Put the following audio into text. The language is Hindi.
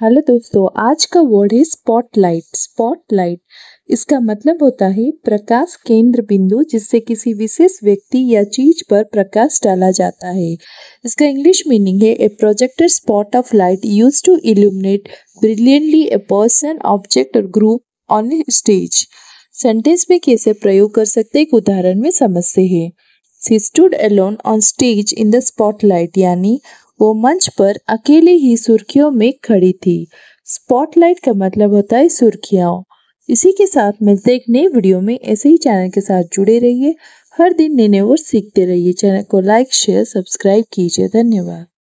हेलो दोस्तों आज का वर्ड है स्पॉटलाइट स्पॉटलाइट इसका मतलब होता है प्रकाश केंद्र बिंदु जिससे किसी विशेष व्यक्ति या चीज पर प्रकाश डाला जाता है इसका इंग्लिश मीनिंग है a projector spot of light use to illuminate brilliantly a person object और group on a stage sentence में कैसे प्रयोग कर सकते एक उदाहरण में समझते हैं she stood alone on stage in the spotlight यानी वो मंच पर अकेले ही सुर्खियों में खड़ी थी स्पॉटलाइट का मतलब होता है सुर्खियाँ इसी के साथ मिलते एक नए वीडियो में ऐसे ही चैनल के साथ जुड़े रहिए हर दिन नए नए और सीखते रहिए चैनल को लाइक शेयर सब्सक्राइब कीजिए धन्यवाद